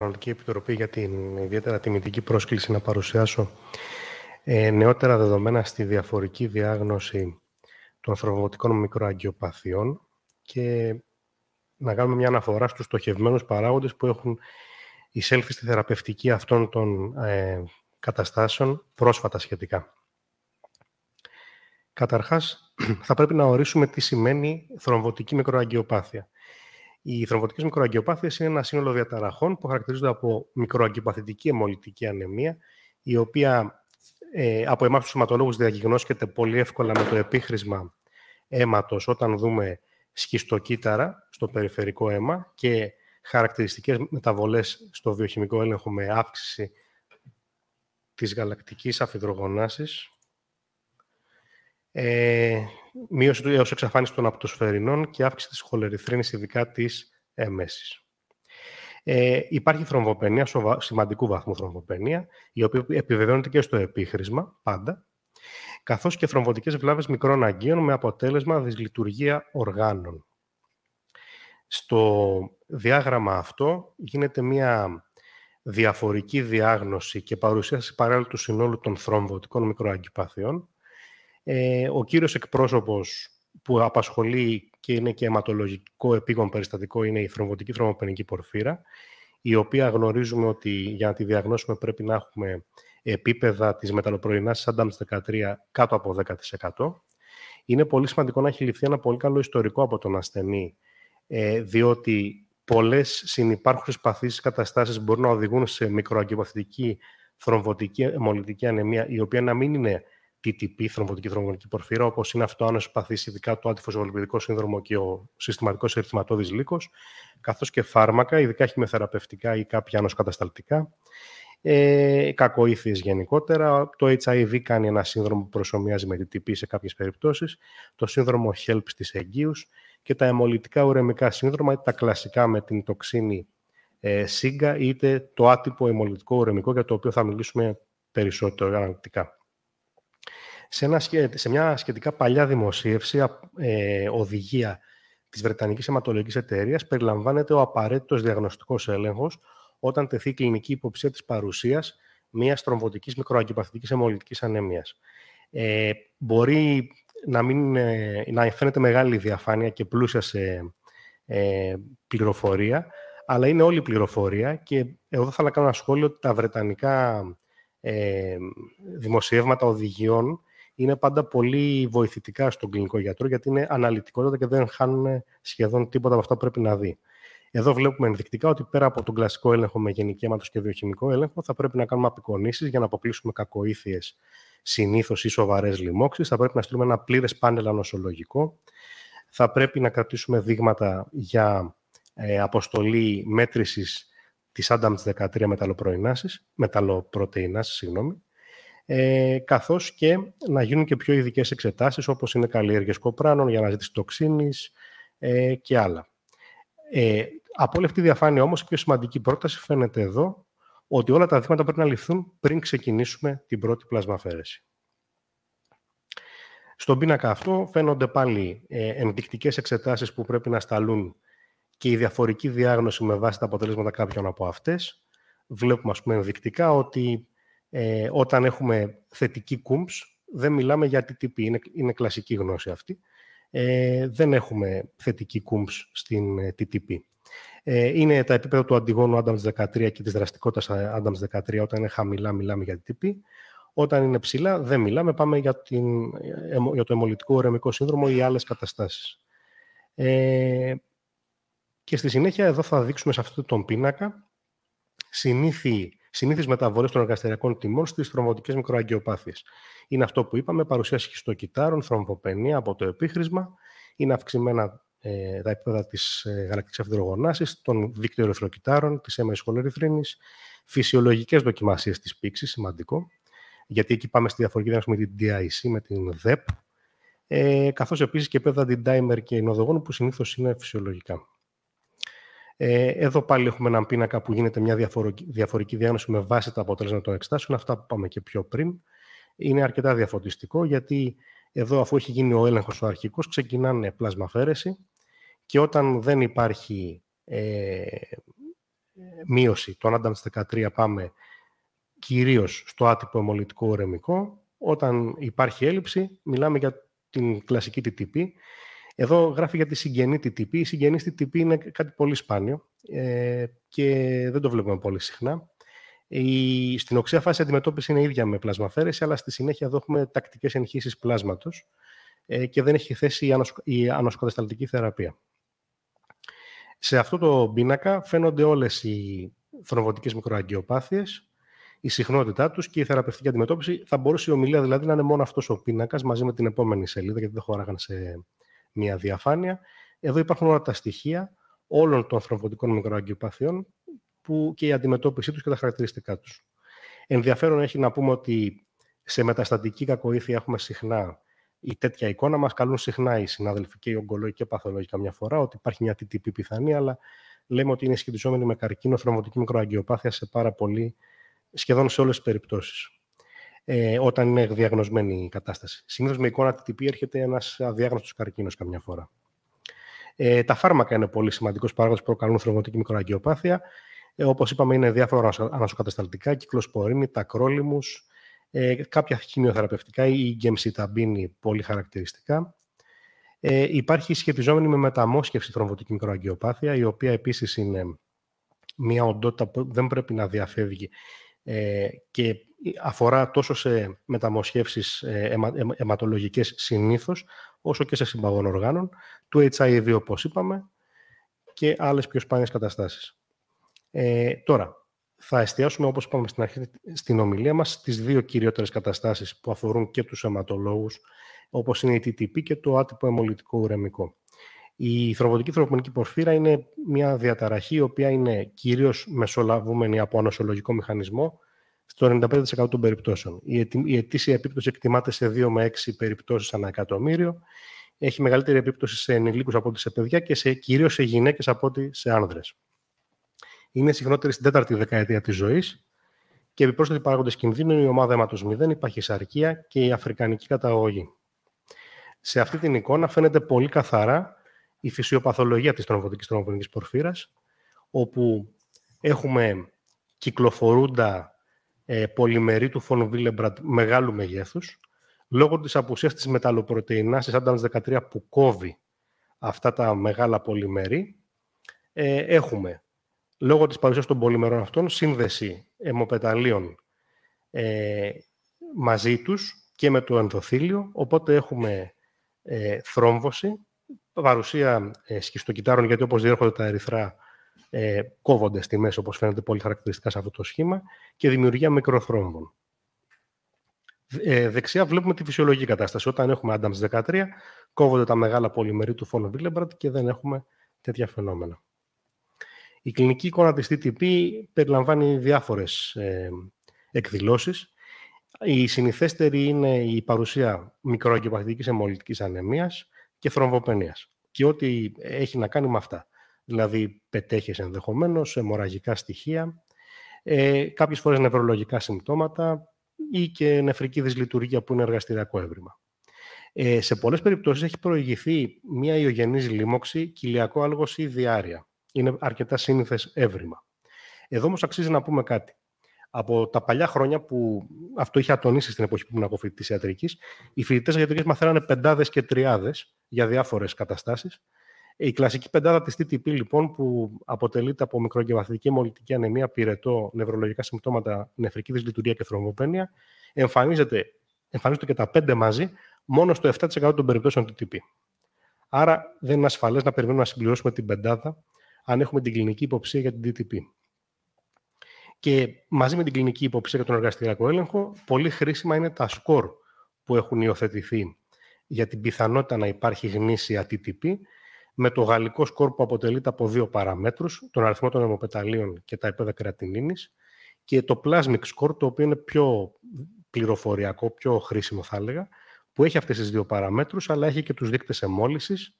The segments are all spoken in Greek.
Κανονική Επιτροπή για την ιδιαίτερα τιμητική πρόσκληση να παρουσιάσω ε, νεότερα δεδομένα στη διαφορική διάγνωση των θρομβωτικών μικροαγκιοπαθειών και να κάνουμε μια αναφορά στους στοχευμένους παράγοντες που έχουν εισέλθει στη θεραπευτική αυτών των ε, καταστάσεων πρόσφατα σχετικά. Καταρχάς, θα πρέπει να ορίσουμε τι σημαίνει θρομβωτική μικροαγκιοπάθεια. Οι θρομβωτικές μικροαγκαιοπάθειες είναι ένα σύνολο διαταραχών που χαρακτηρίζονται από μικροαγκαιοπαθητική αιμολυτική ανεμία, η οποία ε, από εμάς τους σωματολόγους διαγνώσκεται πολύ εύκολα με το επίχρησμα αίματος όταν δούμε σχιστοκύτταρα στο περιφερικό αίμα και χαρακτηριστικές μεταβολές στο βιοχημικό έλεγχο με αύξηση της γαλακτικής αφιδρογονάσης. Ε, μείωση του έως εξαφάνιση των απτοσφαιρινών και αύξηση της χολεριθρίνης, ειδικά της εμέσης. Ε, υπάρχει θρομβοπενία, σημαντικού βαθμού θρομβοπενία, η οποία επιβεβαιώνεται και στο επίχρησμα πάντα, καθώς και θρομβωτικές βλάβες μικρών αγκίων με αποτέλεσμα δυσλειτουργία οργάνων. Στο διάγραμμα αυτό γίνεται μια διαφορική διάγνωση και παρουσίαση παράλληλου του συνόλου των θρομβωτικών μικροαγκυπαθειών, ε, ο κύριος εκπρόσωπος που απασχολεί και είναι και αιματολογικό επίγον περιστατικό είναι η θρομβωτική θρομοπενική πορφύρα, η οποία γνωρίζουμε ότι για να τη διαγνώσουμε πρέπει να έχουμε επίπεδα της μεταλλοπροϊνάσης Adams 13 κάτω από 10%. Είναι πολύ σημαντικό να έχει ληφθεί ένα πολύ καλό ιστορικό από τον ασθενή, ε, διότι πολλές συνυπάρχουσες παθήσεις καταστάσεις μπορούν να οδηγούν σε μικροαγκυπαθητική θρομβωτική αιμολυτική ανεμία, η οποία να μην είναι TTP, θρομβωτική θρομβωτική πορφύρα, όπως είναι αυτό αν ανασπαθή, ειδικά το αντιφοσβολιπιδικό σύνδρομο και ο συστηματικός ερθηματόδη λύκος, καθώς και φάρμακα, ειδικά χημεθεραπευτικά ή κάποια ανοσοκατασταλτικά, Ε, κακοήθειες γενικότερα. Το HIV κάνει ένα σύνδρομο που προσωμιάζει με την σε κάποιες περιπτώσεις, Το σύνδρομο HELP στις εγγύους και τα αιμολυτικά ουρεμικά σύνδρομα, είτε τα κλασικά με την τοξίνη ε, είτε το άτυπο αιμολυτικό ουρεμικό, για το οποίο θα μιλήσουμε περισσότερο αναλυτικά σε, μια σχετικά παλιά δημοσίευση, ε, οδηγία της Βρετανικής Αιματολογικής Εταιρείας, περιλαμβάνεται ο απαραίτητος διαγνωστικός έλεγχος όταν τεθεί κλινική υποψία της παρουσίας μιας τρομβωτικής μικροαγκυπαθητικής αιμολυτικής ανεμίας. Ε, μπορεί να, μην, ε, να φαίνεται μεγάλη διαφάνεια και πλούσια σε ε, πληροφορία, αλλά είναι όλη η πληροφορία και εγώ θα κάνω ένα σχόλιο ότι τα βρετανικά ε, δημοσιεύματα οδηγιών είναι πάντα πολύ βοηθητικά στον κλινικό γιατρό, γιατί είναι αναλυτικότητα και δεν χάνουν σχεδόν τίποτα από αυτά που πρέπει να δει. Εδώ βλέπουμε ενδεικτικά ότι πέρα από τον κλασικό έλεγχο με γενική αίματο και βιοχημικό έλεγχο, θα πρέπει να κάνουμε απεικονίσεις για να αποκλείσουμε κακοήθειες συνήθως ή σοβαρές λοιμώξεις. Θα πρέπει να στείλουμε ένα πλήρες πάνελ ανοσολογικό. Θα πρέπει να κρατήσουμε δείγματα για ε, αποστολή μέτρησης της ADAMS 13 μεταλλοπρωτεϊνάση, συγγνώμη, ε, καθώς και να γίνουν και πιο ειδικές εξετάσεις όπως είναι καλλιέργειες κοπράνων για αναζήτηση τοξίνης ε, και άλλα. Ε, από όλη αυτή τη διαφάνεια όμως η πιο σημαντική πρόταση φαίνεται εδώ ότι όλα τα δείγματα πρέπει να ληφθούν πριν ξεκινήσουμε την πρώτη πλασμαφαίρεση. Στον πίνακα αυτό φαίνονται πάλι ε, ενδεικτικές εξετάσεις που πρέπει να σταλούν και η διαφορική διάγνωση με βάση τα αποτελέσματα κάποιων από αυτές. Βλέπουμε, ας πούμε, ενδεικτικά ότι ε, όταν έχουμε θετική κούμπς, δεν μιλάμε για TTP, είναι, είναι κλασική γνώση αυτή. Ε, δεν έχουμε θετική κούμπς στην ε, TTP. Ε, είναι τα επίπεδα του αντιγόνου Adams 13 και της δραστικότητας ε, Adams 13. Όταν είναι χαμηλά, μιλάμε για TTP. Όταν είναι ψηλά, δεν μιλάμε. Πάμε για, την, ε, για το αιμολυτικό ορεμικό σύνδρομο ή άλλες καταστάσεις. Ε, και στη συνέχεια, εδώ θα δείξουμε σε αυτό τον πίνακα συνήθιοι συνήθεις μεταβολές των εργαστηριακών τιμών στις θρομβωτικέ μικροαγκαιοπάθειε. Είναι αυτό που είπαμε, παρουσίαση χιστοκυτάρων, θρομβοπενία από το επίχρησμα, είναι αυξημένα ε, τα επίπεδα της ε, γαλακτικής των δίκτυων ελευθεροκυτάρων, τη έμεση χολεριθρίνη, φυσιολογικές δοκιμασίες της πήξης, σημαντικό, γιατί εκεί πάμε στη διαφορική διαφορετική με την DIC, με την ΔΕΠ, ε, καθώς επίσης και επίπεδα την e και νοδογόνου που συνήθως είναι φυσιολογικά. Ε, εδώ πάλι έχουμε έναν πίνακα που γίνεται μια διαφορική διάγνωση με βάση τα αποτέλεσμα των εξετάσεων, αυτά που πάμε και πιο πριν. Είναι αρκετά διαφωτιστικό γιατί εδώ αφού έχει γίνει ο έλεγχος ο αρχικός ξεκινάνε αφαίρεση και όταν δεν υπάρχει ε, μείωση των τη 13 πάμε κυρίως στο άτυπο αιμολυτικό ορεμικό. Όταν υπάρχει έλλειψη μιλάμε για την κλασική TTP εδώ γράφει για τη συγγενή τη τυπή. Η συγγενής στη τυπή είναι κάτι πολύ σπάνιο ε, και δεν το βλέπουμε πολύ συχνά. Η, στην οξεία φάση αντιμετώπιση είναι ίδια με πλασμαφαίρεση, αλλά στη συνέχεια εδώ έχουμε τακτικές ενχύσεις πλάσματος ε, και δεν έχει θέση η, ανοσ, η θεραπεία. Σε αυτό το πίνακα φαίνονται όλες οι θρομβωτικές μικροαγγειοπάθειες, η συχνότητά τους και η θεραπευτική αντιμετώπιση. Θα μπορούσε η ομιλία δηλαδή να είναι μόνο αυτός ο πίνακας μαζί με την επόμενη σελίδα, γιατί δεν χωράγαν σε, μια διαφάνεια. Εδώ υπάρχουν όλα τα στοιχεία όλων των θρομβωτικών μικροαγκιοπαθειών που και η αντιμετώπιση τους και τα χαρακτηριστικά τους. Ενδιαφέρον έχει να πούμε ότι σε μεταστατική κακοήθεια έχουμε συχνά η τέτοια εικόνα μας καλούν συχνά οι συνάδελφοι και οι ογκολόγοι και παθολόγοι καμιά φορά ότι υπάρχει μια TTP πιθανή, αλλά λέμε ότι είναι σχετιζόμενη με καρκίνο, θρομβωτική μικροαγκιοπάθεια σε πάρα πολύ, σχεδόν σε όλες τις περιπτώσεις ε, όταν είναι διαγνωσμένη η κατάσταση. Συνήθως με εικόνα TTP έρχεται ένας αδιάγνωστος καρκίνος καμιά φορά. Ε, τα φάρμακα είναι πολύ σημαντικός παράγοντας που προκαλούν θρομοτική μικροαγκαιοπάθεια. Ε, Όπως είπαμε, είναι διάφορα ανασοκατασταλτικά, κυκλοσπορίνη, τα κρόλιμους, ε, κάποια χημειοθεραπευτικά ή γκεμσιταμπίνη πολύ χαρακτηριστικά. Ε, υπάρχει σχετιζόμενη με μεταμόσχευση θρομβωτική μικροαγκαιοπάθεια, η οποία επίσης είναι μια οντότητα που δεν πρέπει να διαφεύγει ε, και αφορά τόσο σε μεταμοσχεύσεις αιμα, ε, ε, αιματολογικές συνήθως, όσο και σε συμπαγών οργάνων, του HIV όπως είπαμε και άλλες πιο σπάνιες καταστάσεις. τώρα, θα εστιάσουμε όπως είπαμε στην στην ομιλία μας στις δύο κυριότερες καταστάσεις που αφορούν και τους αιματολόγους, όπως είναι η TTP και το άτυπο αιμολυτικό ουρεμικό. Η θροβωτική θροπονική πορφύρα είναι μια διαταραχή η οποία είναι κυρίως μεσολαβούμενη από ανοσολογικό μηχανισμό στο 95% των περιπτώσεων. Η ετήσια επίπτωση εκτιμάται σε 2 με 6 περιπτώσεις ανά εκατομμύριο. Έχει μεγαλύτερη επίπτωση σε ενηλίκους από ό,τι σε παιδιά και σε, κυρίως σε γυναίκες από ό,τι σε άνδρες. Είναι συχνότερη στην τέταρτη δεκαετία της ζωής και επιπρόσθετοι παράγοντες κινδύνου είναι η ομάδα αίματος 0, η παχυσαρκία και η αφρικανική καταγωγή. Σε αυτή την εικόνα φαίνεται πολύ καθαρά η φυσιοπαθολογία της τρομβωτικής τρομβωνικής πορφύρας, όπου έχουμε κυκλοφορούντα ε, πολυμερή του φόνου Βίλεμπραντ μεγάλου μεγέθους, λόγω της απουσίας της μεταλλοπρωτεϊνάς της 13 που κόβει αυτά τα μεγάλα πολυμερή, ε, έχουμε λόγω της παρουσίας των πολυμερών αυτών σύνδεση αιμοπεταλίων ε, μαζί τους και με το ενδοθήλιο, οπότε έχουμε ε, θρόμβωση παρουσία ε, σκιστοκυτάρων, γιατί όπως διέρχονται τα ερυθρά, ε, κόβονται στη μέση, όπως φαίνεται πολύ χαρακτηριστικά σε αυτό το σχήμα, και δημιουργία μικροθρόμβων. Ε, δεξιά βλέπουμε τη φυσιολογική κατάσταση. Όταν έχουμε Adams 13, κόβονται τα μεγάλα πολυμερή του φόνο Βίλεμπραντ και δεν έχουμε τέτοια φαινόμενα. Η κλινική εικόνα της TTP περιλαμβάνει διάφορες ε, εκδηλώσεις. Η συνηθέστερη είναι η παρουσία μικροαγκεπαθητικής αιμολυτικής ανεμίας, και θρομβοπενίας. Και ό,τι έχει να κάνει με αυτά. Δηλαδή πετέχει ενδεχομένω, αιμορραγικά στοιχεία, ε, κάποιες φορές νευρολογικά συμπτώματα ή και νεφρική δυσλειτουργία που είναι εργαστηριακό έβριμα. Ε, σε πολλές περιπτώσεις έχει προηγηθεί μια ιογενής λίμωξη, κοιλιακό άλγος ή διάρρεια. Είναι αρκετά σύνηθες έβριμα. Εδώ όμως αξίζει να πούμε κάτι. Από τα παλιά χρόνια που αυτό είχε ατονίσει στην εποχή που ήμουν φοιτητής ιατρικής, οι φοιτητές ιατρική μαθαίνανε πεντάδες και τριάδες για διάφορες καταστάσεις. Η κλασική πεντάδα της TTP, λοιπόν, που αποτελείται από μικροεγκεφαλική μολυτική ανεμία, πυρετό, νευρολογικά συμπτώματα, νεφρική δυσλειτουργία και θρομβοπένεια, εμφανίζεται, εμφανίζονται και τα πέντε μαζί μόνο στο 7% των περιπτώσεων TTP. Άρα δεν είναι ασφαλές να περιμένουμε να συμπληρώσουμε την πεντάδα αν έχουμε την κλινική υποψία για την TTP. Και μαζί με την κλινική υποψία για τον εργαστηριακό έλεγχο, πολύ χρήσιμα είναι τα σκορ που έχουν υιοθετηθεί για την πιθανότητα να υπάρχει γνήσια TTP με το γαλλικό σκορ που αποτελείται από δύο παραμέτρους, τον αριθμό των αιμοπεταλίων και τα επίπεδα κρεατινίνης και το plasmic score, το οποίο είναι πιο πληροφοριακό, πιο χρήσιμο θα έλεγα, που έχει αυτές τις δύο παραμέτρους, αλλά έχει και τους δείκτες εμόλυσης,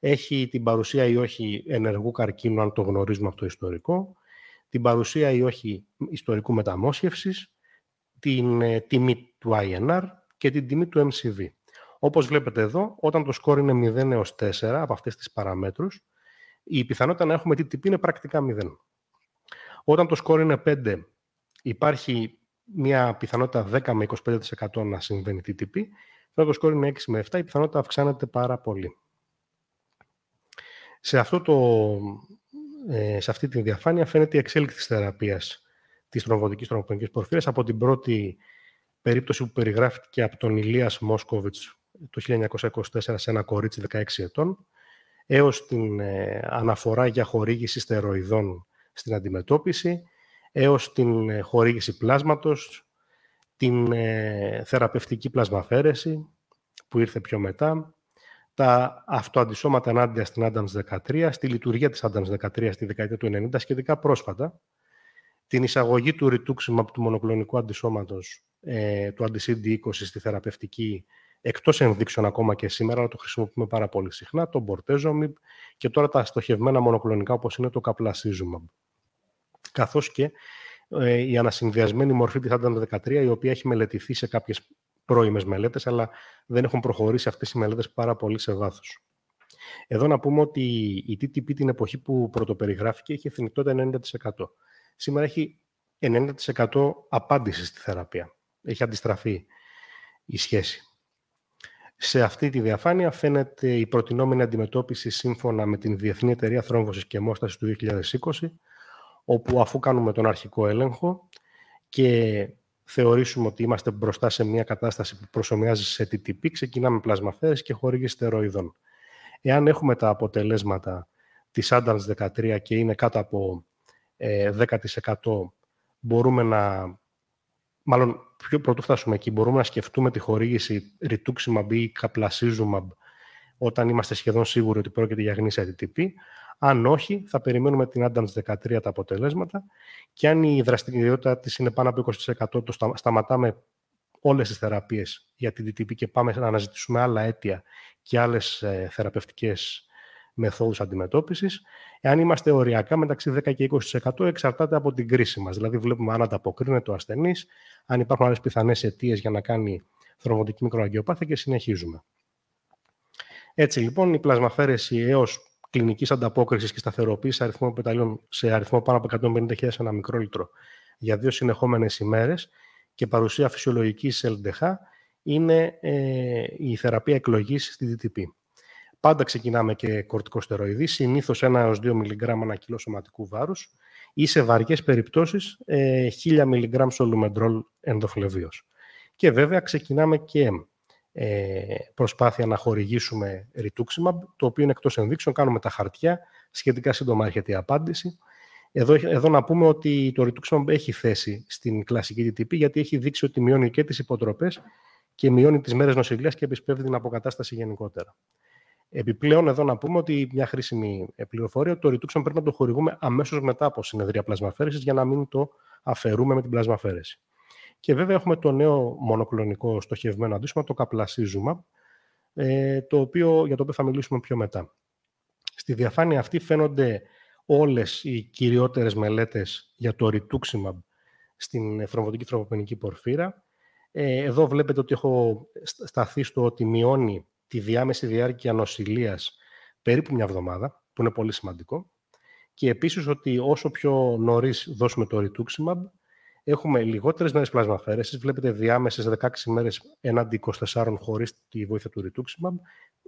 έχει την παρουσία ή όχι ενεργού καρκίνου, αν το γνωρίζουμε από το ιστορικό, την παρουσία ή όχι ιστορικού μεταμόσχευσης, την ε, τιμή του INR και την τιμή του MCV. Όπως βλέπετε εδώ, όταν το σκόρ είναι 0 έω 4 από αυτές τις παραμέτρους, η πιθανότητα να έχουμε TTP είναι πρακτικά 0. Όταν το σκόρ είναι 5, υπάρχει μια πιθανότητα 10 με 25% να συμβαίνει TTP. Όταν το σκόρ είναι 6 με 7, η πιθανότητα αυξάνεται πάρα πολύ. Σε, αυτό το, ε, σε αυτή τη διαφάνεια φαίνεται η εξέλιξη της θεραπείας της τρομβωτικής τρομοπονικής από την πρώτη περίπτωση που περιγράφηκε από τον Ηλίας Μόσκοβιτς το 1924 σε ένα κορίτσι 16 ετών, έως την ε, αναφορά για χορήγηση στεροειδών στην αντιμετώπιση, έως την ε, χορήγηση πλάσματος, την ε, θεραπευτική πλασμαφέρεση που ήρθε πιο μετά, τα αυτοαντισώματα ενάντια στην Άνταμς 13, στη λειτουργία της Άνταμς 13 στη δεκαετία του 90, σχετικά πρόσφατα, την εισαγωγή του ρητούξιμα του μονοκλονικού αντισώματος, του αντισύντη 20 στη θεραπευτική Εκτός ενδείξεων ακόμα και σήμερα, αλλά το χρησιμοποιούμε πάρα πολύ συχνά, το μπορτέζομιμπ και τώρα τα στοχευμένα μονοκλονικά όπως είναι το καπλασίζουμαμπ. Καθώς και ε, η ανασυνδυασμένη μορφή της 13, η οποία έχει μελετηθεί σε κάποιες πρώιμες μελέτες, αλλά δεν έχουν προχωρήσει αυτές οι μελέτες πάρα πολύ σε βάθος. Εδώ να πούμε ότι η TTP την εποχή που πρωτοπεριγράφηκε είχε θνητότητα 90%. Σήμερα έχει 90% απάντηση στη θεραπεία. Έχει αντιστραφεί η σχέση. Σε αυτή τη διαφάνεια φαίνεται η προτινόμενη αντιμετώπιση σύμφωνα με την Διεθνή Εταιρεία Θρόμβωσης και Μόστασης του 2020, όπου αφού κάνουμε τον αρχικό έλεγχο και θεωρήσουμε ότι είμαστε μπροστά σε μια κατάσταση που προσωμιάζει σε TTP, ξεκινάμε πλασμαφέρες και χορήγηση στεροειδών. Εάν έχουμε τα αποτελέσματα της Άνταλς 13 και είναι κάτω από 10% ε, μπορούμε να μάλλον πιο πρωτού φτάσουμε εκεί, μπορούμε να σκεφτούμε τη χορήγηση rituximab ή καπλασίζουμαμπ όταν είμαστε σχεδόν σίγουροι ότι πρόκειται για γνήσια DTP. Αν όχι, θα περιμένουμε την Adams 13 τα αποτελέσματα και αν η δραστηριότητα της είναι πάνω από 20% το σταματάμε όλες τις θεραπείες για την DTP και πάμε να αναζητήσουμε άλλα αίτια και άλλες ε, θεραπευτικές μεθόδους αντιμετώπισης. Εάν είμαστε οριακά μεταξύ 10 και 20% εξαρτάται από την κρίση μας. Δηλαδή βλέπουμε αν ανταποκρίνεται ο ασθενής, αν υπάρχουν άλλες πιθανές αιτίες για να κάνει θρομβωτική μικροαγκαιοπάθεια και συνεχίζουμε. Έτσι λοιπόν η πλασμαφαίρεση έως κλινικής ανταπόκρισης και σταθεροποίησης αριθμών πεταλίων σε αριθμό πάνω από 150.000 ένα μικρόλιτρο για δύο συνεχόμενες ημέρες και παρουσία φυσιολογικής LDH είναι ε, η θεραπεία εκλογής στη DTP. Πάντα ξεκινάμε και κορτικοστεροειδή, συνήθως 1 έω 2 μιλιγκράμμα ανά κιλό σωματικού βάρους ή σε βαριές περιπτώσεις 1000 ε, μιλιγκράμμ σολουμεντρόλ ενδοφλεβίως. Και βέβαια ξεκινάμε και ε, προσπάθεια να χορηγήσουμε ρητούξιμαμπ, το οποίο είναι εκτός ενδείξεων, κάνουμε τα χαρτιά, σχετικά σύντομα έρχεται η απάντηση. Εδώ, εδώ να πούμε ρητούξιμα, το οποιο ειναι εκτό ενδειξεων κανουμε τα χαρτια έχει να πουμε οτι το ρητούξιμα εχει θεση στην κλασική DTP, γιατί έχει δείξει ότι μειώνει και τις υποτροπές και μειώνει τις μέρες νοσηλείας και επισπεύδει την αποκατάσταση γενικότερα. Επιπλέον, εδώ να πούμε ότι μια χρήσιμη ε, πληροφορία το ρητούξαν πρέπει να το χορηγούμε αμέσως μετά από συνεδρία πλασμαφαίρεσης για να μην το αφαιρούμε με την πλασμαφαίρεση. Και βέβαια έχουμε το νέο μονοκλονικό στοχευμένο αντίστοιχο, το καπλασίζουμα, ε, το οποίο, για το οποίο θα μιλήσουμε πιο μετά. Στη διαφάνεια αυτή φαίνονται όλες οι κυριότερες μελέτες για το rituximab στην θρομβωτική θρομβοπενική πορφύρα. Ε, εδώ βλέπετε ότι έχω σταθεί στο ότι μειώνει τη διάμεση διάρκεια νοσηλείας περίπου μια εβδομάδα, που είναι πολύ σημαντικό. Και επίσης ότι όσο πιο νωρίς δώσουμε το rituximab, έχουμε λιγότερες μέρες πλασμαφαίρεσης, βλέπετε διάμεσες 16 μέρες έναντι 24 χωρίς τη βοήθεια του rituximab,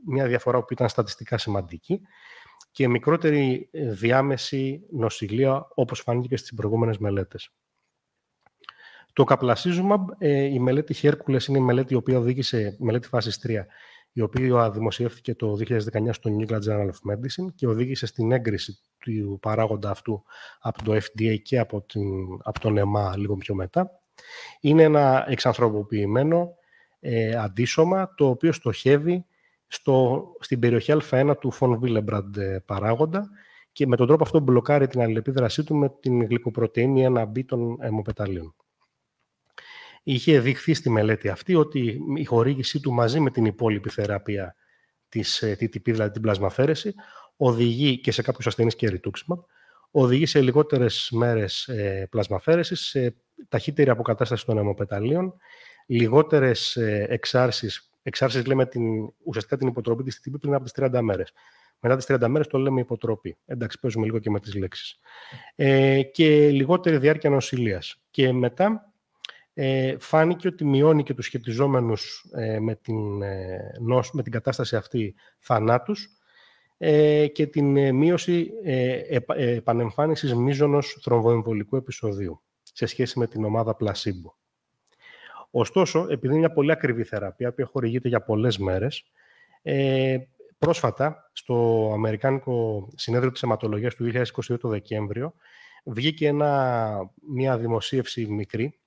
μια διαφορά που ήταν στατιστικά σημαντική και μικρότερη ε, διάμεση νοσηλεία, όπως φάνηκε και στις προηγούμενες μελέτες. Το καπλασίζουμαμπ, ε, η μελέτη Χέρκουλες είναι η μελέτη η οποία οδήγησε, μελέτη φάσης 3, η οποία δημοσιεύθηκε το 2019 στο New England Journal of Medicine και οδήγησε στην έγκριση του παράγοντα αυτού από το FDA και από, την, από τον ΕΜΑ λίγο πιο μετά. Είναι ένα εξανθρωποποιημένο ε, αντίσωμα το οποίο στοχεύει στο, στην περιοχή α1 του Φον Willebrand ε, παράγοντα και με τον τρόπο αυτό μπλοκάρει την αλληλεπίδρασή του με την γλυκοπρωτεΐνη 1B των αιμοπεταλίων. Είχε δειχθεί στη μελέτη αυτή ότι η χορήγησή του μαζί με την υπόλοιπη θεραπεία της ε, TTP, δηλαδή την πλασμαφαίρεση, οδηγεί και σε κάποιους ασθενείς και ρητούξιμα, οδηγεί σε λιγότερες μέρες ε, σε ταχύτερη αποκατάσταση των αιμοπεταλίων, λιγότερες εξάρσει εξάρσεις, εξάρσεις λέμε την, ουσιαστικά την υποτροπή της TTP πριν από τις 30 μέρες. Μετά τις 30 μέρες το λέμε υποτροπή. Εντάξει, παίζουμε λίγο και με τις λέξεις. Ε, και λιγότερη διάρκεια νοσηλείας. Και μετά ε, φάνηκε ότι μειώνει και τους σχετιζόμενους ε, με, την, ε, με την κατάσταση αυτή θανάτους ε, και την ε, μείωση ε, ε επανεμφάνισης μίζωνος θρομβοεμβολικού επεισοδίου σε σχέση με την ομάδα πλασίμπο. Ωστόσο, επειδή είναι μια πολύ ακριβή θεραπεία, που χορηγείται για πολλές μέρες, πρόσφατα στο Αμερικάνικο Συνέδριο της Αιματολογίας του 2022 το Δεκέμβριο, βγήκε ένα, μια δημοσίευση μικρή,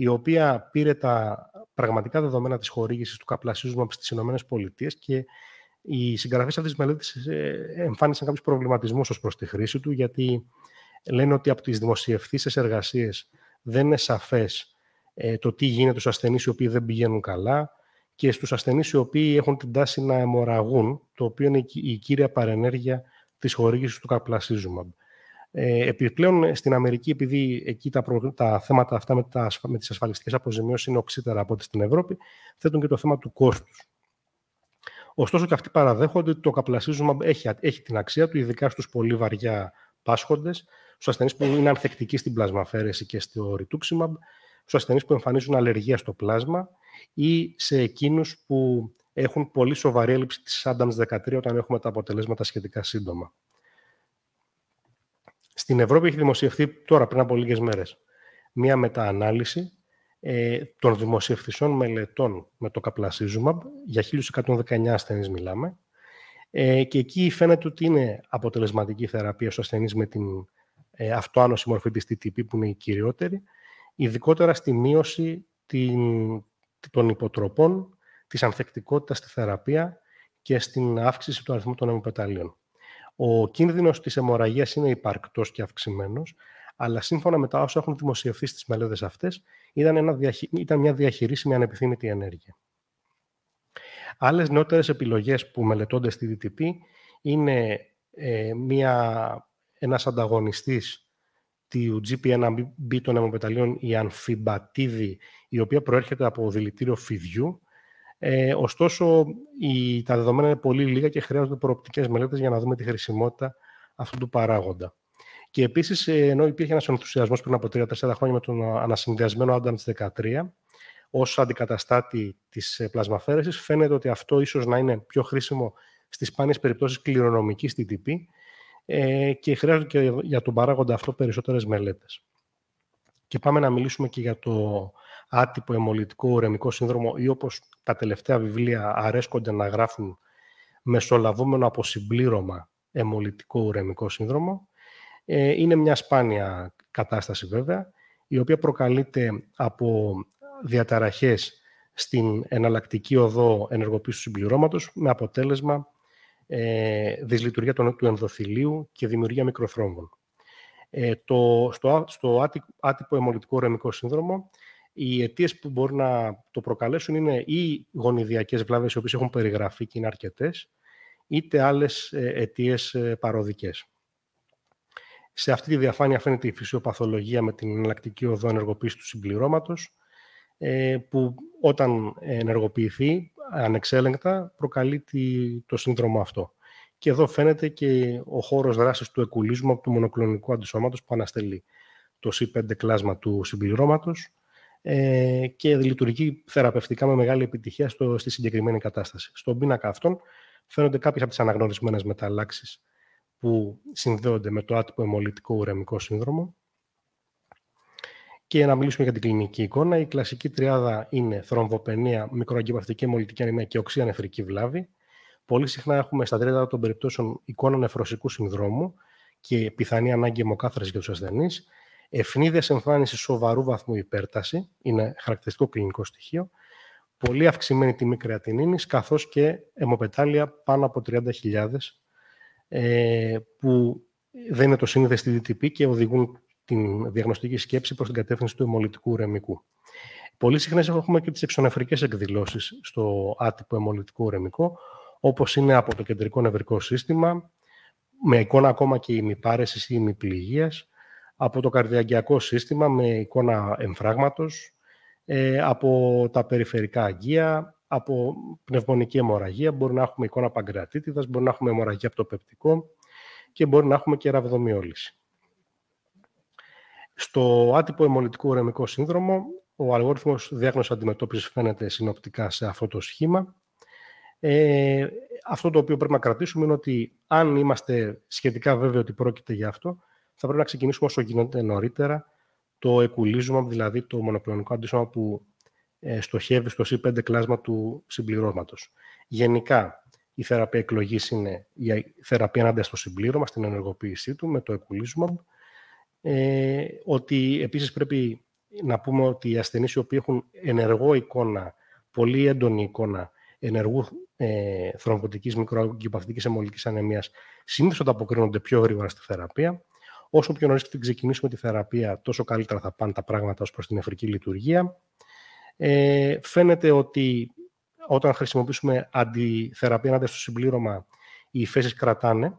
η οποία πήρε τα πραγματικά δεδομένα της χορήγησης του καπλασίου στις Ηνωμένες Πολιτείες και οι συγγραφείς αυτής της μελέτης ε, εμφάνισαν κάποιους προβληματισμούς ως προς τη χρήση του, γιατί λένε ότι από τις δημοσιευθήσεις εργασίες δεν είναι σαφές ε, το τι γίνεται στους ασθενείς οι οποίοι δεν πηγαίνουν καλά και στους ασθενείς οι οποίοι έχουν την τάση να αιμορραγούν, το οποίο είναι η κύρια παρενέργεια της χορήγησης του καπλασίζουμαμπ. Ε, επιπλέον στην Αμερική, επειδή εκεί τα, τα θέματα αυτά με, τα... με τις ασφαλιστικές αποζημιώσεις είναι οξύτερα από ό,τι στην Ευρώπη, θέτουν και το θέμα του κόστους. Ωστόσο και αυτοί παραδέχονται ότι το καπλασίζωμα έχει, έχει την αξία του, ειδικά στους πολύ βαριά πάσχοντες, στους ασθενείς που είναι ανθεκτικοί στην πλασμαφαίρεση και στο ρητούξιμαμπ, στους ασθενείς που εμφανίζουν αλλεργία στο πλάσμα ή σε εκείνους που έχουν πολύ σοβαρή έλλειψη της Adams 13 όταν έχουμε τα αποτελέσματα σχετικά σύντομα. Στην Ευρώπη έχει δημοσιευθεί τώρα, πριν από λίγες μέρες, μία μεταανάλυση ε, των δημοσιευθυσών μελετών με το καπλασίζουμα για 1.119 ασθενείς μιλάμε, ε, και εκεί φαίνεται ότι είναι αποτελεσματική θεραπεία στους ασθενείς με την ε, αυτοάνωση μορφή της TTP, που είναι η κυριότερη, ειδικότερα στη μείωση την, των υποτροπών, της ανθεκτικότητας στη θεραπεία και στην αύξηση του αριθμού των αμυπεταλίων. Ο κίνδυνος της αιμορραγίας είναι υπαρκτός και αυξημένος, αλλά σύμφωνα με τα όσα έχουν δημοσιευθεί στις μελέτες αυτές, ήταν, μια διαχει... ήταν μια διαχειρίσιμη ανεπιθύμητη ενέργεια. Άλλες νεότερες επιλογές που μελετώνται στη DTP είναι ε, μια... ένας ανταγωνιστής του GP1B των αιμοπεταλίων, η αμφιμπατίδη, η οποία προέρχεται από δηλητήριο φιδιού ε, ωστόσο, η, τα δεδομένα είναι πολύ λίγα και χρειάζονται προοπτικές μελέτες για να δούμε τη χρησιμότητα αυτού του παράγοντα. Και επίσης, ε, ενώ υπήρχε ένας ενθουσιασμός πριν από 3-4 χρόνια με τον ανασυνδυασμένο Adams 13 ως αντικαταστάτη της ε, πλασμαφαίρεσης, φαίνεται ότι αυτό ίσως να είναι πιο χρήσιμο στις σπάνιες περιπτώσεις κληρονομικής TTP ε, και χρειάζονται και για τον παράγοντα αυτό περισσότερες μελέτες. Και πάμε να μιλήσουμε και για το άτυπο αιμολυτικό ουρεμικό σύνδρομο ή όπως τα τελευταία βιβλία αρέσκονται να γράφουν μεσολαβούμενο από συμπλήρωμα αιμολυτικό ουρεμικό σύνδρομο. Ε, είναι μια σπάνια κατάσταση βέβαια, η οποία προκαλείται από διαταραχές στην εναλλακτική οδό ενεργοποίησης του συμπληρώματος με αποτέλεσμα ε, δυσλειτουργία του ενδοθυλίου και δημιουργία μικροθρόμβων. Ε, το, στο, στο άτυπο αιμολυτικό ρεμικό σύνδρομο οι αιτίες που μπορούν να το προκαλέσουν είναι ή γονιδιακές βλάβες οι οποίες έχουν περιγραφεί και είναι αρκετές, είτε άλλες ε, αιτίες ε, παροδικές. Σε αυτή τη διαφάνεια φαίνεται η γονιδιακες βλαβες οι οποιε εχουν περιγραφει και ειναι αρκετε ειτε αλλε αιτιε παροδικε σε αυτη τη διαφανεια φαινεται η φυσιοπαθολογια με την εναλλακτική οδό ενεργοποίησης του συμπληρώματος, ε, που όταν ενεργοποιηθεί ανεξέλεγκτα προκαλεί το σύνδρομο αυτό. Και εδώ φαίνεται και ο χώρος δράσης του εκουλισμού από του μονοκλονικού αντισώματος που αναστελεί το C5 κλάσμα του συμπληρώματος, ε, και λειτουργεί θεραπευτικά με μεγάλη επιτυχία στο, στη συγκεκριμένη κατάσταση. Στον πίνακα αυτών φαίνονται κάποιες από τις αναγνωρισμένες μεταλλάξεις που συνδέονται με το άτυπο αιμολυτικό ουρεμικό σύνδρομο. Και να μιλήσουμε για την κλινική εικόνα. Η κλασική τριάδα είναι θρομβοπαινία, μικροαγκυπαυτική αιμολυτική ανεμία και οξία νεφρική βλάβη. Πολύ συχνά έχουμε στα τρίτα των περιπτώσεων εικόνα νεφροσικού συνδρόμου και πιθανή ανάγκη αιμοκάθαρσης για τους ασθενείς. Ευνίδια εμφάνισης σοβαρού βαθμού υπέρταση, είναι χαρακτηριστικό κλινικό στοιχείο. Πολύ αυξημένη τιμή κρεατινίνης, καθώς και αιμοπετάλια πάνω από 30.000, ε, που δεν είναι το σύνδεστη στη DTP και οδηγούν την διαγνωστική σκέψη προς την κατεύθυνση του αιμολυτικού ουρεμικού. Πολύ συχνά έχουμε και τις εξωνεφρικές εκδηλώσεις στο άτυπο αιμολυτικό ουρεμικό, όπως είναι από το κεντρικό νευρικό σύστημα, με εικόνα ακόμα και ημιπάρεσης ή ημιπληγίας, από το καρδιαγκιακό σύστημα με εικόνα εμφράγματος, ε, από τα περιφερικά αγγεία, από πνευμονική αιμορραγία, μπορεί να έχουμε εικόνα παγκρατήτιδας, μπορεί να έχουμε αιμορραγία από το πεπτικό και μπορεί να έχουμε και ραβδομιόλυση. Στο άτυπο αιμολυτικό ουρεμικό σύνδρομο, ο αλγόριθμος διάγνωσης αντιμετώπισης φαίνεται συνοπτικά σε αυτό το σχήμα. Ε, αυτό το οποίο πρέπει να κρατήσουμε είναι ότι αν είμαστε σχετικά βέβαιοι ότι πρόκειται για αυτό, θα πρέπει να ξεκινήσουμε όσο γίνεται νωρίτερα το εκουλίζωμα, δηλαδή το μονοπλονικό αντίστοιχο που ε, στοχεύει στο C5 κλάσμα του συμπληρωματο Γενικά, η θεραπεία εκλογής είναι η θεραπεία ενάντια στο συμπλήρωμα, στην ενεργοποίησή του με το εκουλίζωμα. Ε, ότι επίσης πρέπει να πούμε ότι οι ασθενείς οι οποίοι έχουν ενεργό εικόνα, πολύ έντονη εικόνα ενεργού ε, θρομβωτική μικροαγκυπαθητικής αναιμίας, ανεμίας, συνήθως ανταποκρίνονται πιο γρήγορα στη θεραπεία. Όσο πιο νωρίς την ξεκινήσουμε τη θεραπεία, τόσο καλύτερα θα πάνε τα πράγματα ως προς την εφρική λειτουργία. Ε, φαίνεται ότι όταν χρησιμοποιήσουμε αντιθεραπεία αντί στο συμπλήρωμα, οι υφέσεις κρατάνε.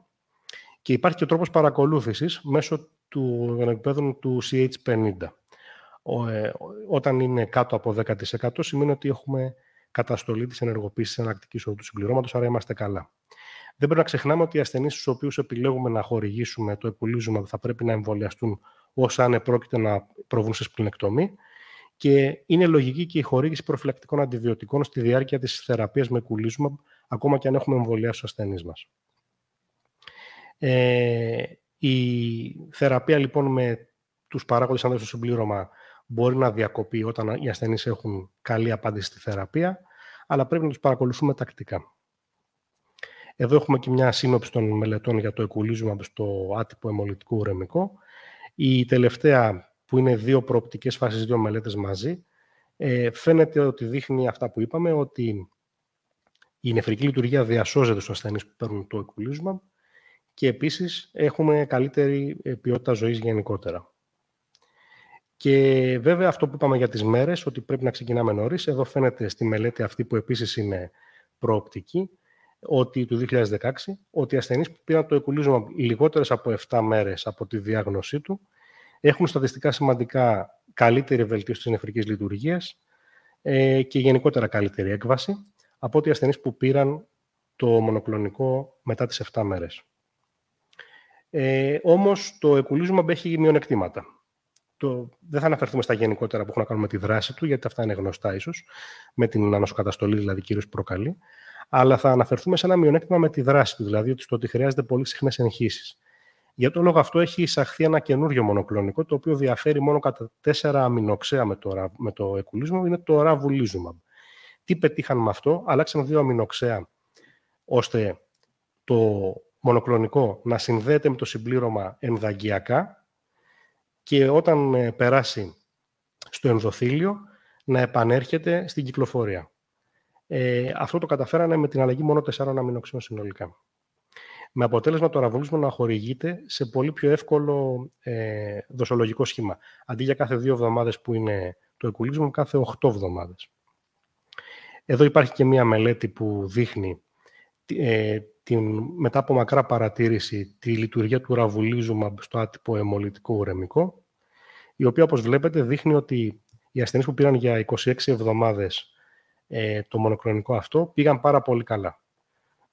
Και υπάρχει και ο τρόπος παρακολούθησης μέσω του επίπεδου του CH50. Ε, όταν είναι κάτω από 10% σημαίνει ότι έχουμε καταστολή της ενεργοποίησης εναλλακτικής οδού του συμπληρώματος, άρα είμαστε καλά. Δεν πρέπει να ξεχνάμε ότι οι ασθενείς στους οποίους επιλέγουμε να χορηγήσουμε το επουλίζουμε θα πρέπει να εμβολιαστούν όσο αν επρόκειται να προβούν σε σπληνεκτομή. Και είναι λογική και η χορήγηση προφυλακτικών αντιβιωτικών στη διάρκεια της θεραπείας με κουλίζουμε, ακόμα και αν έχουμε εμβολιάσει τους ασθενείς μας. Ε, η θεραπεία λοιπόν με τους παράγοντες άνδρες στο συμπλήρωμα μπορεί να διακοπεί όταν οι ασθενείς έχουν καλή απάντηση στη θεραπεία, αλλά πρέπει να τους παρακολουθούμε τακτικά. Εδώ έχουμε και μια σύνοψη των μελετών για το εκουλίσμα στο άτυπο αιμολυτικό ουρεμικό. Η τελευταία, που είναι δύο προοπτικές φάσεις, δύο μελέτες μαζί, ε, φαίνεται ότι δείχνει αυτά που είπαμε, ότι η νεφρική λειτουργία διασώζεται στους ασθενείς που παίρνουν το εκουλίσμα και επίσης έχουμε καλύτερη ε, ποιότητα ζωής γενικότερα. Και βέβαια αυτό που είπαμε για τις μέρες, ότι πρέπει να ξεκινάμε νωρίς, εδώ φαίνεται στη μελέτη αυτή που επίσης είναι προοπτική, ότι, του 2016 ότι οι ασθενείς που πήραν το εκουλίζωμα λιγότερες από 7 μέρες από τη διάγνωσή του έχουν στατιστικά σημαντικά καλύτερη βελτίωση της νεφρικής λειτουργίας ε, και γενικότερα καλύτερη έκβαση από ότι οι ασθενείς που πήραν το μονοκλονικό μετά τις 7 μέρες. Ε, όμως το εκουλίζωμα έχει μειονεκτήματα. Το, δεν θα αναφερθούμε στα γενικότερα που έχουν να κάνουν με τη δράση του, γιατί αυτά είναι γνωστά ίσως, με την ανασοκαταστολή δηλαδή κυρίως προκαλεί αλλά θα αναφερθούμε σε ένα μειονέκτημα με τη δράση του, δηλαδή στο ότι χρειάζεται πολύ συχνές εγχύσει. Για τον λόγο αυτό έχει εισαχθεί ένα καινούριο μονοκλονικό, το οποίο διαφέρει μόνο κατά τέσσερα αμινοξέα με το, με το εκουλίσμα, είναι το ραβουλίζουμα. Τι πετύχαν με αυτό, αλλάξαν δύο αμινοξέα, ώστε το μονοκλονικό να συνδέεται με το συμπλήρωμα ενδαγκιακά και όταν ε, περάσει στο ενδοθήλιο να επανέρχεται στην κυκλοφορία. Ε, αυτό το καταφέρανε με την αλλαγή μόνο 4 αμινοξίων συνολικά. Με αποτέλεσμα το αναβολισμό να χορηγείται σε πολύ πιο εύκολο ε, δοσολογικό σχήμα. Αντί για κάθε δύο εβδομάδες που είναι το εκουλίσμο, κάθε 8 εβδομάδες. Εδώ υπάρχει και μία μελέτη που δείχνει ε, την, μετά από μακρά παρατήρηση τη λειτουργία του ραβουλίζουμα στο άτυπο αιμολυτικό ουρεμικό, η οποία όπως βλέπετε δείχνει ότι οι ασθενείς που πήραν για 26 εβδομάδες ε, το μονοκρονικό αυτό πήγαν πάρα πολύ καλά.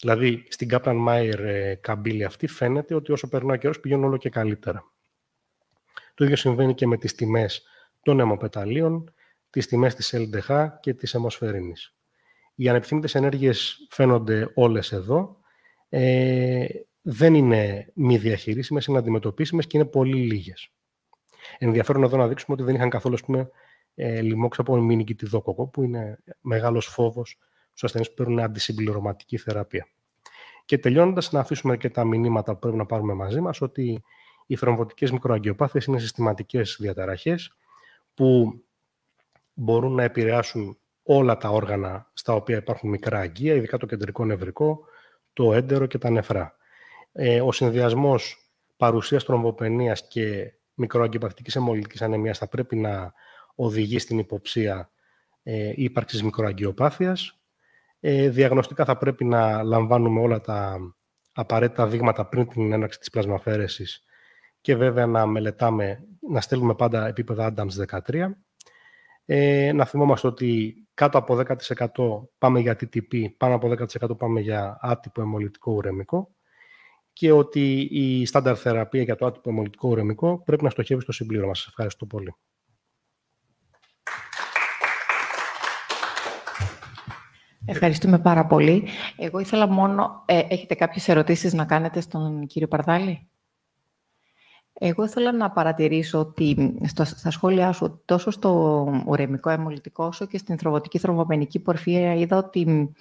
Δηλαδή, στην Kaplan Mayer ε, καμπύλη αυτή φαίνεται ότι όσο περνάει ο καιρός πηγαίνουν όλο και καλύτερα. Το ίδιο συμβαίνει και με τις τιμές των αιμοπεταλίων, τις τιμές της LDH και της αιμοσφαιρίνης. Οι ανεπιθύμητες ενέργειες φαίνονται όλες εδώ. Ε, δεν είναι μη διαχειρίσιμες, είναι αντιμετωπίσιμες και είναι πολύ λίγες. Ενδιαφέρον εδώ να δείξουμε ότι δεν είχαν καθόλου, ας πούμε, ε, λοιμόξα από δόκοκο, που είναι μεγάλος φόβος στους ασθενείς που παίρνουν αντισυμπληρωματική θεραπεία. Και τελειώνοντας, να αφήσουμε και τα μηνύματα που πρέπει να πάρουμε μαζί μας ότι οι θρομβωτικές μικροαγκιοπάθειε είναι συστηματικές διαταραχές που μπορούν να επηρεάσουν όλα τα όργανα στα οποία υπάρχουν μικρά αγκία, ειδικά το κεντρικό νευρικό, το έντερο και τα νεφρά. Ε, ο συνδυασμός παρουσίας θρομβοπενία και μικροαγκιοπαθητική αιμολυτικής ανεμίας θα πρέπει να οδηγεί στην υποψία ε, ύπαρξης μικροαγγειοπάθειας. Ε, διαγνωστικά θα πρέπει να λαμβάνουμε όλα τα απαραίτητα δείγματα πριν την έναρξη της πλασμαφαίρεσης και βέβαια να μελετάμε, να στέλνουμε πάντα επίπεδα ADAMS 13. Ε, να θυμόμαστε ότι κάτω από 10% πάμε για TTP, πάνω από 10% πάμε για άτυπο αιμολυτικό ουρεμικό και ότι η στάνταρ θεραπεία για το άτυπο αιμολυτικό ουρεμικό πρέπει να στοχεύει στο συμπλήρωμα. Σας ευχαριστώ πολύ. Ευχαριστούμε πάρα πολύ. Εγώ ήθελα μόνο... Ε, έχετε κάποιες ερωτήσεις να κάνετε στον κύριο Παρδάλη. Εγώ ήθελα να παρατηρήσω ότι στα σχόλιά σου, τόσο στο ουρεμικό αιμολυτικό, όσο και στην θροβωτική θροβομενική πορφία, είδα ότι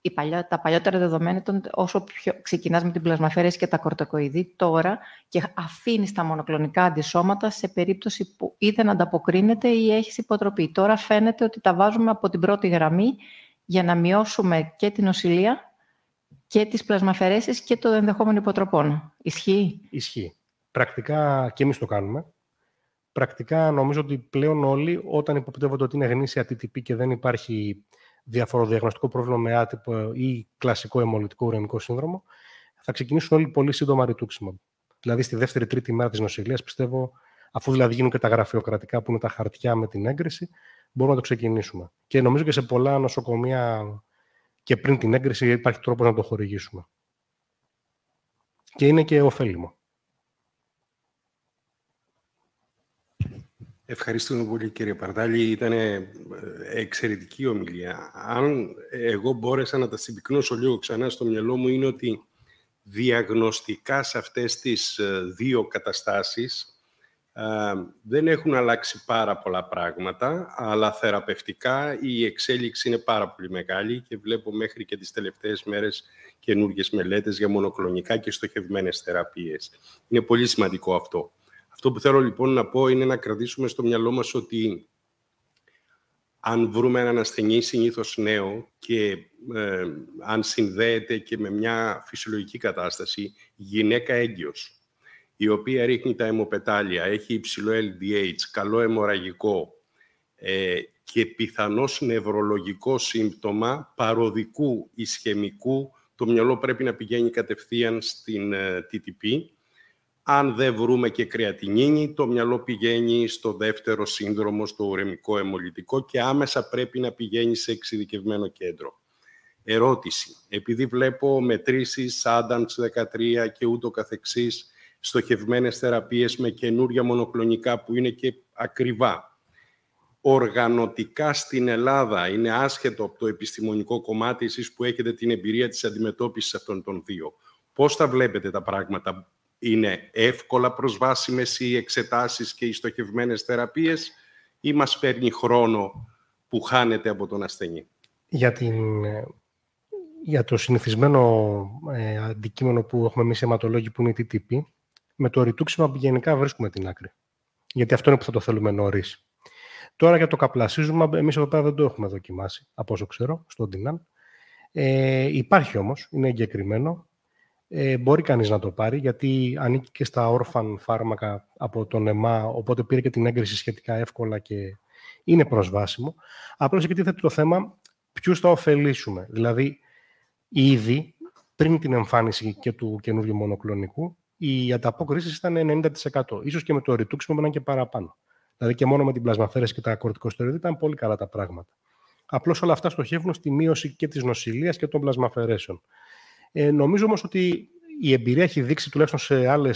η παλιά, τα παλιότερα δεδομένα ήταν όσο πιο ξεκινάς με την πλασμαφαίρεση και τα κορτοκοειδή τώρα και αφήνεις τα μονοκλονικά αντισώματα σε περίπτωση που ή δεν ανταποκρίνεται ή έχεις υποτροπή. Τώρα φαίνεται ότι τα βάζουμε από την πρώτη γραμμή για να μειώσουμε και την νοσηλεία και τις πλασμαφαιρέσεις και το ενδεχόμενο υποτροπών. Ισχύει. Ισχύει. Πρακτικά και εμείς το κάνουμε. Πρακτικά νομίζω ότι πλέον όλοι όταν υποπτεύονται ότι είναι γνήσια TTP και δεν υπάρχει διαφοροδιαγνωστικό πρόβλημα με άτυπο ή κλασικό αιμολυτικό ουρεμικό σύνδρομο, θα ξεκινήσουν όλοι πολύ σύντομα ρητούξιμα. Δηλαδή στη δεύτερη-τρίτη μέρα της νοσηλείας πιστεύω αφού δηλαδή γίνουν και τα γραφειοκρατικά που είναι τα χαρτιά με την έγκριση, μπορούμε να το ξεκινήσουμε. Και νομίζω και σε πολλά νοσοκομεία και πριν την έγκριση υπάρχει τρόπος να το χορηγήσουμε. Και είναι και ωφέλιμο. Ευχαριστούμε πολύ κύριε Παρδάλη. Ήταν ε, εξαιρετική ομιλία. Αν εγώ μπόρεσα να τα συμπυκνώσω λίγο ξανά στο μυαλό μου είναι ότι διαγνωστικά σε αυτές τις ε, δύο καταστάσεις ε, δεν έχουν αλλάξει πάρα πολλά πράγματα, αλλά θεραπευτικά η εξέλιξη είναι πάρα πολύ μεγάλη και βλέπω μέχρι και τις τελευταίες μέρες καινούργιες μελέτες για μονοκλονικά και στοχευμένες θεραπείες. Είναι πολύ σημαντικό αυτό. Αυτό που θέλω λοιπόν να πω είναι να κρατήσουμε στο μυαλό μας ότι αν βρούμε έναν ασθενή συνήθως νέο και ε, αν συνδέεται και με μια φυσιολογική κατάσταση, γυναίκα έγκυος, η οποία ρίχνει τα αιμοπετάλια, έχει υψηλό LDH, καλό αιμορραγικό ε, και πιθανώς νευρολογικό σύμπτωμα παροδικού ισχυμικού, το μυαλό πρέπει να πηγαίνει κατευθείαν στην ε, TTP. Αν δεν βρούμε και κρεατινίνη, το μυαλό πηγαίνει στο δεύτερο σύνδρομο, στο ουρεμικό αιμολυτικό και άμεσα πρέπει να πηγαίνει σε εξειδικευμένο κέντρο. Ερώτηση. Επειδή βλέπω μετρήσεις, Adams 13 και ούτω καθεξής, στοχευμένες θεραπείες με καινούρια μονοκλονικά που είναι και ακριβά. Οργανωτικά στην Ελλάδα είναι άσχετο από το επιστημονικό κομμάτι εσείς που έχετε την εμπειρία της αντιμετώπισης αυτών των δύο. Πώς τα βλέπετε τα πράγματα. Είναι εύκολα προσβάσιμες οι εξετάσεις και οι στοχευμένες θεραπείες ή μας παίρνει χρόνο που χάνεται από τον ασθενή. Για, την, για το συνηθισμένο ε, αντικείμενο που έχουμε εμείς αιματολόγοι που είναι η TTP, με το ρητούξιμα γενικά βρίσκουμε την άκρη. Γιατί αυτό είναι που θα το θέλουμε νωρίς. Τώρα για το καπλασίζουμε, εμείς εδώ πέρα δεν το έχουμε δοκιμάσει, από όσο ξέρω, στον Τινάν. Ε, υπάρχει όμως, είναι εγκεκριμένο. Ε, μπορεί κανείς να το πάρει, γιατί ανήκει και στα όρφαν φάρμακα από τον ΕΜΑ, οπότε πήρε και την έγκριση σχετικά εύκολα και είναι προσβάσιμο. Απλώς εκεί τίθεται το θέμα ποιους θα ωφελήσουμε. Δηλαδή, ήδη πριν την εμφάνιση και του καινούριου μονοκλονικού, οι ανταπόκριση ήταν 90%. Ίσως και με το ρητούξιμο ήταν και παραπάνω. Δηλαδή και μόνο με την πλασμαθέρεση και τα κορτικοστεροειδή ήταν πολύ καλά τα πράγματα. Απλώς όλα αυτά στοχεύουν στη μείωση και της νοσηλείας και των πλασμαφαιρέσεων. Ε, νομίζω όμως ότι η εμπειρία έχει δείξει, τουλάχιστον σε άλλες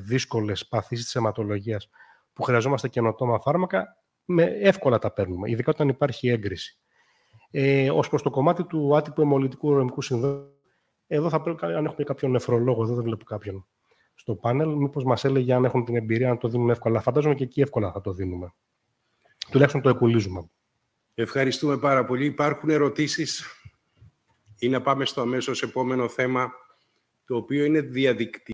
δύσκολες παθήσεις της αιματολογίας, που χρειαζόμαστε καινοτόμα φάρμακα, με εύκολα τα παίρνουμε, ειδικά όταν υπάρχει έγκριση. Ε, Ως προς το κομμάτι του άτυπου αιμολυτικού ρομικού εδώ θα πρέπει, αν έχουμε κάποιον νεφρολόγο, εδώ δεν βλέπω κάποιον στο πάνελ, μήπως μας έλεγε αν έχουν την εμπειρία να το δίνουν εύκολα. Φαντάζομαι και εκεί εύκολα θα το δίνουμε. Τουλάχιστον το εκουλίζουμε. Ευχαριστούμε πάρα πολύ. Υπάρχουν ερωτήσεις ή να πάμε στο αμέσως επόμενο θέμα, το οποίο είναι διαδικτυακό.